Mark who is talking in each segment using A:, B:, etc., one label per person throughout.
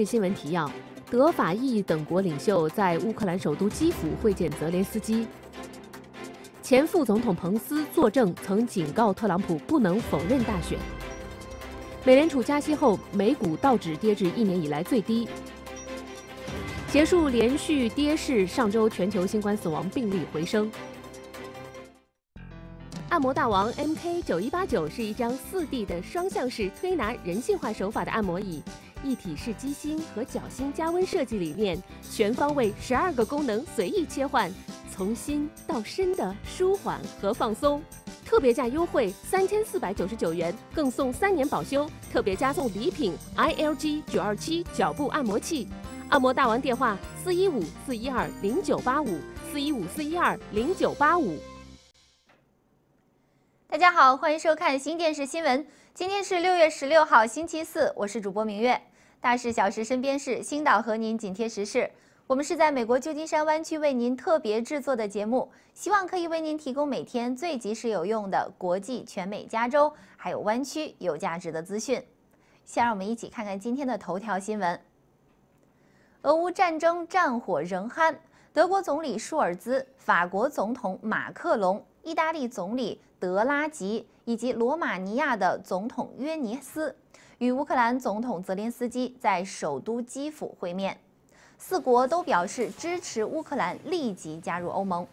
A: 日新闻提要：德、法、意等国领袖在乌克兰首都基辅会见泽连斯基。前副总统彭斯作证，曾警告特朗普不能否认大选。美联储加息后，美股道指跌至一年以来最低，结束连续跌势。上周全球新冠死亡病例回升。按摩大王 MK 九一八九是一张四 D 的双向式推拿、人性化手法的按摩椅。一体式机芯和脚心加温设计理念，全方位十二个功能随意切换，从心到身的舒缓和放松。特别价优惠三千四百九十九元，更送三年保修，特别加送礼品 ILG 九二七脚部按摩器。按摩大王电话四一五四一二零九八五四一五四一二零九八五。
B: 大家好，欢迎收看新电视新闻。今天是六月十六号，星期四，我是主播明月。大事小事身边事，星岛和您紧贴时事。我们是在美国旧金山湾区为您特别制作的节目，希望可以为您提供每天最及时有用的国际、全美、加州还有湾区有价值的资讯。先让我们一起看看今天的头条新闻：俄乌战争战火仍酣，德国总理舒尔兹、法国总统马克龙。意大利总理德拉吉以及罗马尼亚的总统约尼斯与乌克兰总统泽连斯基在首都基辅会面，四国都表示支持乌克兰立即加入欧盟。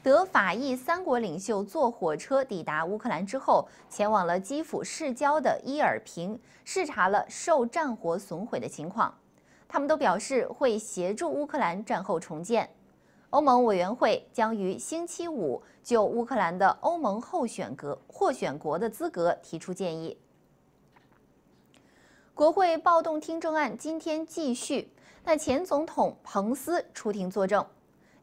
B: 德法意三国领袖坐火车抵达乌克兰之后，前往了基辅市郊的伊尔平，视察了受战火损毁的情况。他们都表示会协助乌克兰战后重建。欧盟委员会将于星期五就乌克兰的欧盟候选国获选国的资格提出建议。国会暴动听证案今天继续，那前总统彭斯出庭作证。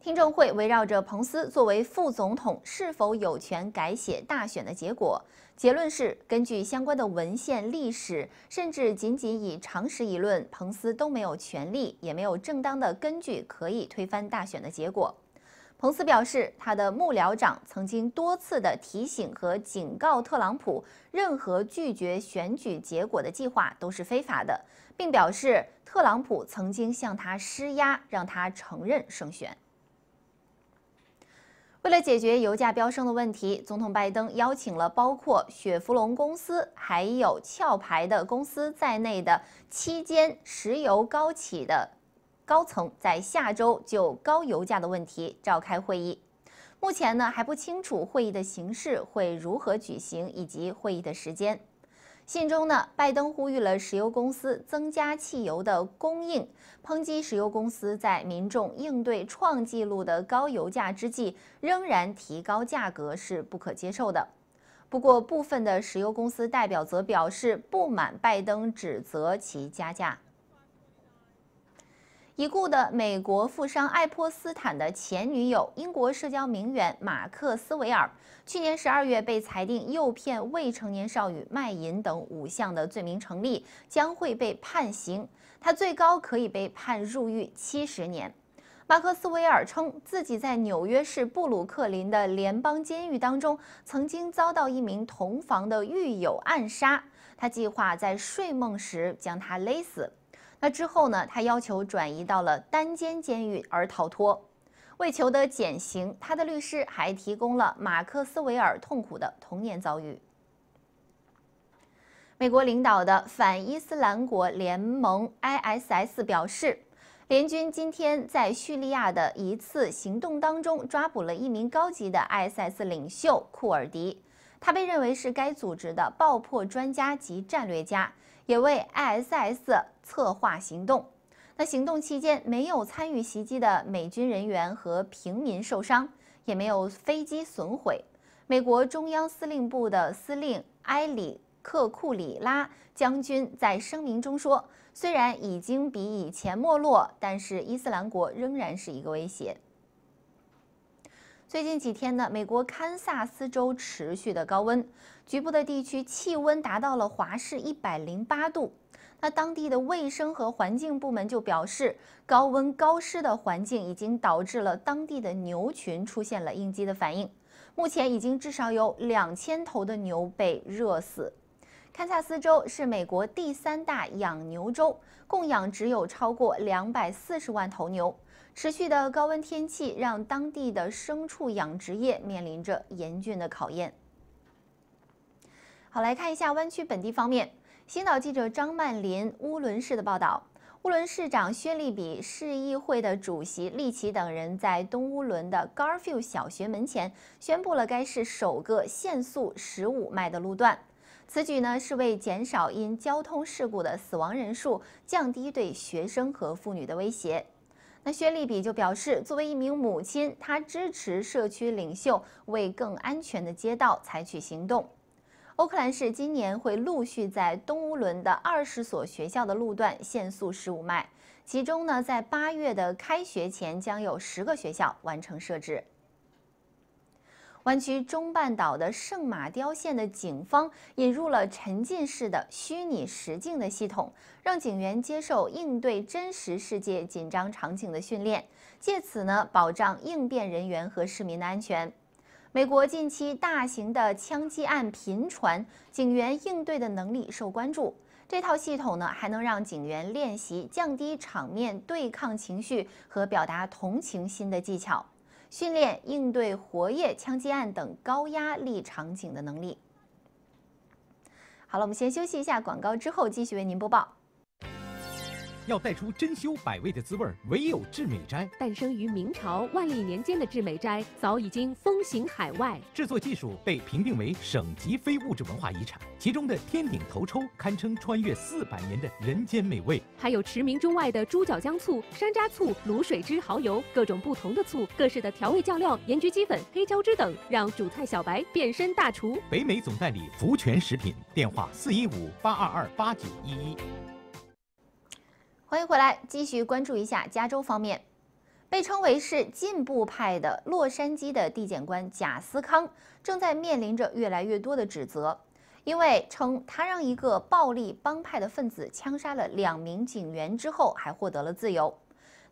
B: 听证会围绕着彭斯作为副总统是否有权改写大选的结果。结论是，根据相关的文献历史，甚至仅仅以常识一论，彭斯都没有权利，也没有正当的根据可以推翻大选的结果。彭斯表示，他的幕僚长曾经多次的提醒和警告特朗普，任何拒绝选举结果的计划都是非法的，并表示特朗普曾经向他施压，让他承认胜选。为了解决油价飙升的问题，总统拜登邀请了包括雪佛龙公司、还有壳牌的公司在内的七间石油高企的高层，在下周就高油价的问题召开会议。目前呢还不清楚会议的形式会如何举行，以及会议的时间。信中呢，拜登呼吁了石油公司增加汽油的供应，抨击石油公司在民众应对创纪录的高油价之际仍然提高价格是不可接受的。不过，部分的石油公司代表则表示不满拜登指责其加价。已故的美国富商爱泼斯坦的前女友、英国社交名媛马克斯维尔，去年十二月被裁定诱骗未成年少女卖淫等五项的罪名成立，将会被判刑。他最高可以被判入狱七十年。马克斯维尔称自己在纽约市布鲁克林的联邦监狱当中，曾经遭到一名同房的狱友暗杀，他计划在睡梦时将他勒死。那之后呢？他要求转移到了单间监狱而逃脱。为求得减刑，他的律师还提供了马克斯韦尔痛苦的童年遭遇。美国领导的反伊斯兰国联盟 （ISS） 表示，联军今天在叙利亚的一次行动当中，抓捕了一名高级的 ISS 领袖库尔迪。他被认为是该组织的爆破专家及战略家。也为 ISS 策划行动。那行动期间没有参与袭击的美军人员和平民受伤，也没有飞机损毁。美国中央司令部的司令埃里克·库里拉将军在声明中说：“虽然已经比以前没落，但是伊斯兰国仍然是一个威胁。”最近几天呢，美国堪萨斯州持续的高温，局部的地区气温达到了华氏一百零八度。那当地的卫生和环境部门就表示，高温高湿的环境已经导致了当地的牛群出现了应激的反应。目前已经至少有两千头的牛被热死。堪萨斯州是美国第三大养牛州，共养只有超过两百四十万头牛。持续的高温天气让当地的牲畜养殖业面临着严峻的考验。好，来看一下湾区本地方面，新岛记者张曼琳乌伦市的报道。乌伦市长薛利比、市议会的主席利奇等人在东乌伦的 Garfield 小学门前宣布了该市首个限速十五迈的路段。此举呢是为减少因交通事故的死亡人数，降低对学生和妇女的威胁。那薛丽比就表示，作为一名母亲，她支持社区领袖为更安全的街道采取行动。欧克兰市今年会陆续在东乌伦的二十所学校的路段限速十五迈，其中呢，在八月的开学前将有十个学校完成设置。弯曲中半岛的圣马雕县的警方引入了沉浸式的虚拟实境的系统，让警员接受应对真实世界紧张场景的训练，借此呢保障应变人员和市民的安全。美国近期大型的枪击案频传，警员应对的能力受关注。这套系统呢还能让警员练习降低场面对抗情绪和表达同情心的技巧。训练应对活页枪击案等高压力场景的能力。好了，我们先休息一下，广告之后继续为您播报。要带出珍馐百味的滋味唯有至美斋。诞生于明朝
A: 万历年间的至美斋，早已经风行海外，
B: 制作技术被评定为省级非物质文化遗产。其中的天顶头抽，堪称穿越四百年的人间美味。
A: 还有驰名中外的猪脚姜醋、山楂醋、卤水汁、蚝油，各种不同的醋、各式的调味酱料、盐焗鸡粉、黑椒汁等，让主菜小白变身大厨。
B: 北美总代理福泉食品，电话四一五八二二八九一一。欢迎回来，继续关注一下加州方面。被称为是进步派的洛杉矶的地检官贾斯康正在面临着越来越多的指责，因为称他让一个暴力帮派的分子枪杀了两名警员之后还获得了自由。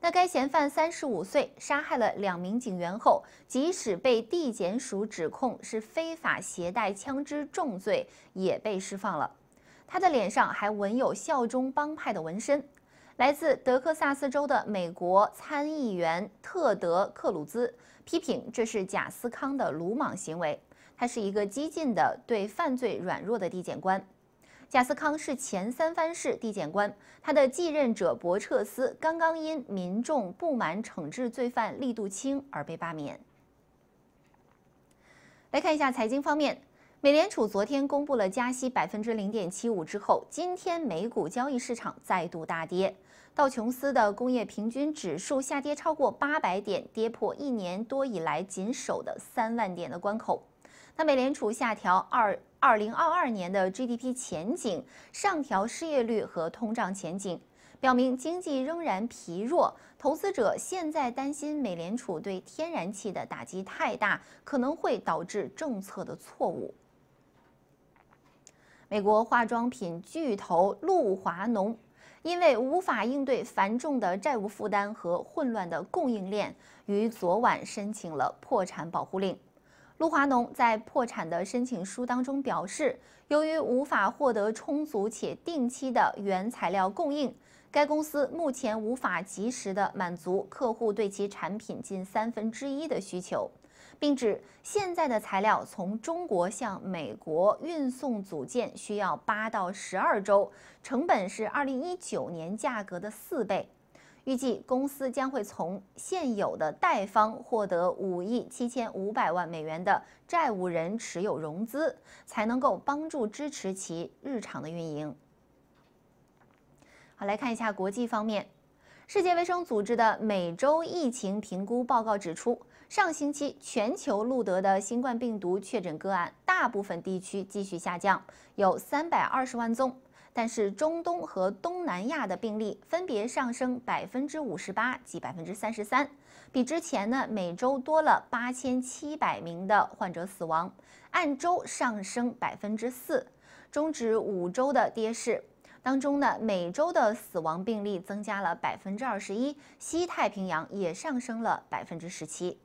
B: 那该嫌犯三十五岁，杀害了两名警员后，即使被地检署指控是非法携带枪支重罪，也被释放了。他的脸上还纹有效忠帮派的纹身。来自德克萨斯州的美国参议员特德·克鲁兹批评这是贾斯康的鲁莽行为，他是一个激进的、对犯罪软弱的地检官。贾斯康是前三藩市地检官，他的继任者博彻斯刚刚因民众不满惩治罪犯力度轻而被罢免。来看一下财经方面。美联储昨天公布了加息百分之零点七五之后，今天美股交易市场再度大跌，道琼斯的工业平均指数下跌超过八百点，跌破一年多以来仅守的三万点的关口。那美联储下调二二零二二年的 GDP 前景，上调失业率和通胀前景，表明经济仍然疲弱。投资者现在担心美联储对天然气的打击太大，可能会导致政策的错误。美国化妆品巨头露华浓，因为无法应对繁重的债务负担和混乱的供应链，于昨晚申请了破产保护令。露华浓在破产的申请书当中表示，由于无法获得充足且定期的原材料供应，该公司目前无法及时的满足客户对其产品近三分之一的需求。并指现在的材料从中国向美国运送组件需要八到十二周，成本是二零一九年价格的四倍。预计公司将会从现有的贷方获得五亿七千五百万美元的债务人持有融资，才能够帮助支持其日常的运营。好，来看一下国际方面，世界卫生组织的每周疫情评估报告指出。上星期，全球录得的新冠病毒确诊个案，大部分地区继续下降，有三百二十万宗。但是中东和东南亚的病例分别上升百分之五十八及百分之三十三，比之前呢每周多了八千七百名的患者死亡，按周上升百分之四，终止五周的跌势。当中呢，美洲的死亡病例增加了百分之二十一，西太平洋也上升了百分之十七。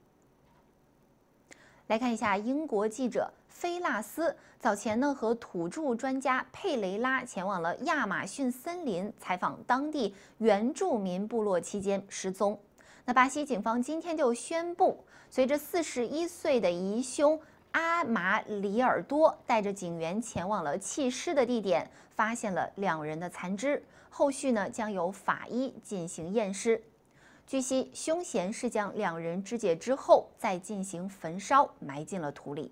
B: 来看一下，英国记者菲拉斯早前呢和土著专家佩雷拉前往了亚马逊森林采访当地原住民部落期间失踪。那巴西警方今天就宣布，随着四十一岁的疑凶阿马里尔多带着警员前往了弃尸的地点，发现了两人的残肢。后续呢将由法医进行验尸。据悉，凶嫌是将两人肢解之后，再进行焚烧，埋进了土里。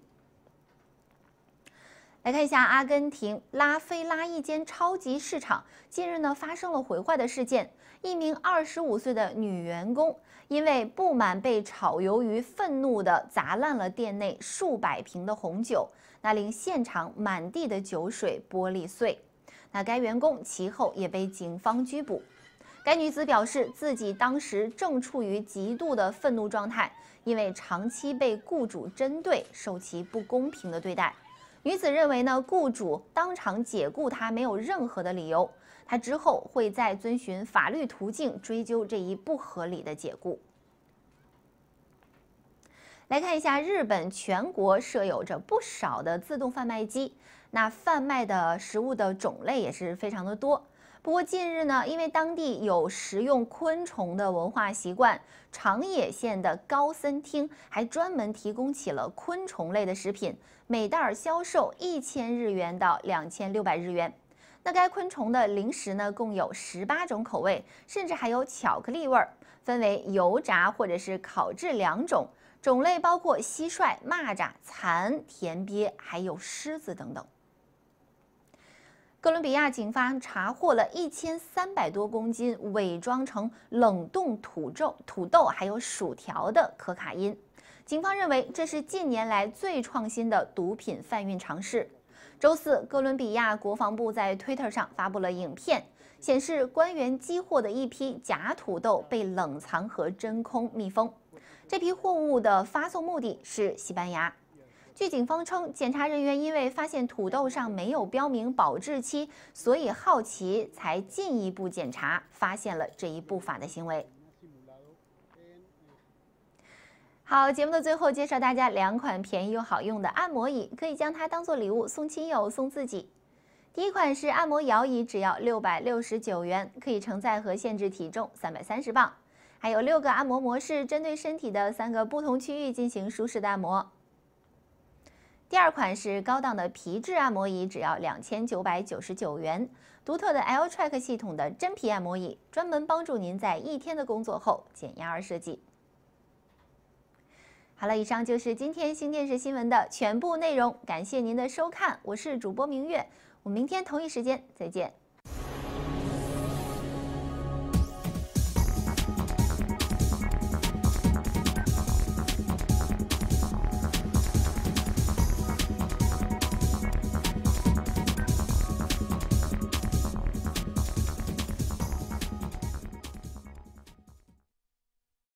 B: 来看一下，阿根廷拉菲拉一间超级市场近日呢发生了毁坏的事件。一名25岁的女员工因为不满被炒鱿鱼，愤怒地砸烂了店内数百瓶的红酒，那令现场满地的酒水玻璃碎。那该员工其后也被警方拘捕。该女子表示，自己当时正处于极度的愤怒状态，因为长期被雇主针对，受其不公平的对待。女子认为呢，雇主当场解雇她没有任何的理由，她之后会再遵循法律途径追究这一不合理的解雇。来看一下，日本全国设有着不少的自动贩卖机，那贩卖的食物的种类也是非常的多。不过近日呢，因为当地有食用昆虫的文化习惯，长野县的高森町还专门提供起了昆虫类的食品，每袋销售一千日元到两千六百日元。那该昆虫的零食呢，共有十八种口味，甚至还有巧克力味儿，分为油炸或者是烤制两种，种类包括蟋蟀、蚂蚱、蚕、田鳖，还有狮子等等。哥伦比亚警方查获了1300多公斤伪装成冷冻土豆、土豆还有薯条的可卡因。警方认为这是近年来最创新的毒品贩运尝试。周四，哥伦比亚国防部在 Twitter 上发布了影片，显示官员缉获的一批假土豆被冷藏和真空密封。这批货物的发送目的是西班牙。据警方称，检查人员因为发现土豆上没有标明保质期，所以好奇才进一步检查，发现了这一不法的行为。好，节目的最后介绍大家两款便宜又好用的按摩椅，可以将它当做礼物送亲友送自己。第一款是按摩摇椅，只要六百六十九元，可以承载和限制体重三百三十磅，还有六个按摩模式，针对身体的三个不同区域进行舒适按摩。第二款是高档的皮质按摩椅，只要两千九百九十九元。独特的 L Track 系统的真皮按摩椅，专门帮助您在一天的工作后减压而设计。好了，以上就是今天新电视新闻的全部内容，感谢您的收看，我是主播明月，我们明天同一时间再见。